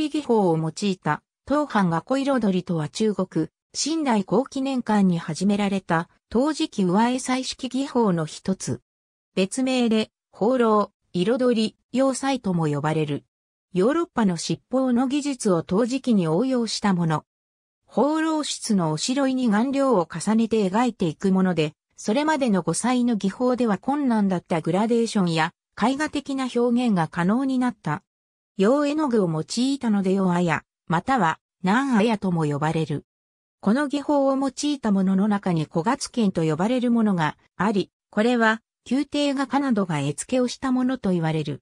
理技法を用いた、当藩が恋彩りとは中国、新代後期年間に始められた、陶磁器上絵彩色技法の一つ。別名で、放浪、彩り、要塞とも呼ばれる。ヨーロッパの七宝の技術を陶磁器に応用したもの。放浪室のおしろいに顔料を重ねて描いていくもので、それまでの五彩の技法では困難だったグラデーションや、絵画的な表現が可能になった用絵の具を用いたので用あや、または南あやとも呼ばれる。この技法を用いたものの中に小月剣と呼ばれるものがあり、これは宮廷画家などが絵付けをしたものと言われる。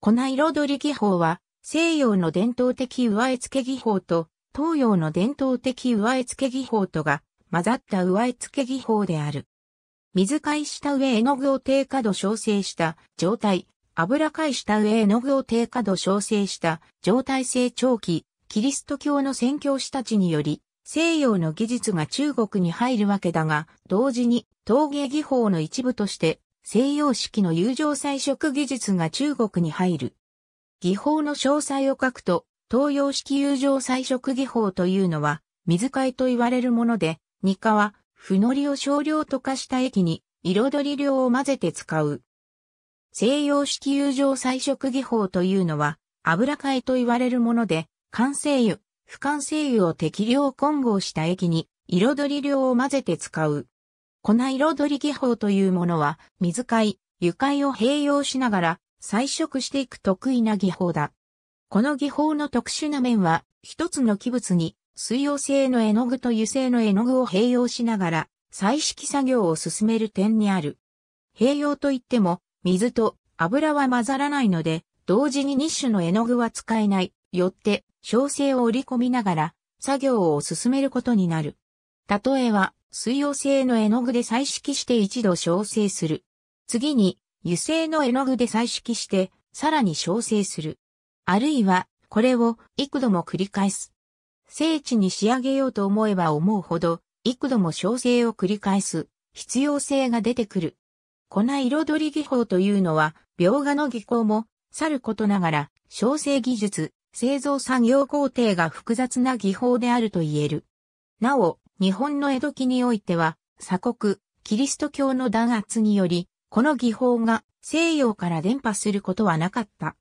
粉彩り技法は西洋の伝統的上絵付け技法と東洋の伝統的上絵付け技法とが混ざった上絵付け技法である。水解した上絵の具を低下度調整した状態、油回した上絵の具を低下度調整した状態性長期、キリスト教の宣教師たちにより、西洋の技術が中国に入るわけだが、同時に陶芸技法の一部として西洋式の友情彩色技術が中国に入る。技法の詳細を書くと、東洋式友情彩色技法というのは、水えと言われるもので、日課は、ふのりを少量溶かした液に、彩り量を混ぜて使う。西洋式油状彩色技法というのは、油替えと言われるもので、完成油、不完成油を適量混合した液に、彩り量を混ぜて使う。粉彩り技法というものは、水解、油えを併用しながら、彩色していく得意な技法だ。この技法の特殊な面は、一つの器物に、水溶性の絵の具と油性の絵の具を併用しながら、彩色作業を進める点にある。併用といっても、水と油は混ざらないので、同時に2種の絵の具は使えない。よって、小生を織り込みながら、作業を進めることになる。例えは、水溶性の絵の具で彩色して一度小生する。次に、油性の絵の具で彩色して、さらに小生する。あるいは、これを幾度も繰り返す。精緻に仕上げようと思えば思うほど、幾度も小生を繰り返す必要性が出てくる。粉彩り技法というのは、描画の技巧も、さることながら、小生技術、製造産業工程が複雑な技法であると言える。なお、日本の江戸期においては、鎖国、キリスト教の弾圧により、この技法が西洋から伝播することはなかった。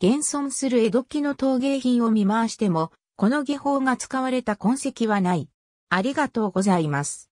現存する江戸期の陶芸品を見回しても、この技法が使われた痕跡はない。ありがとうございます。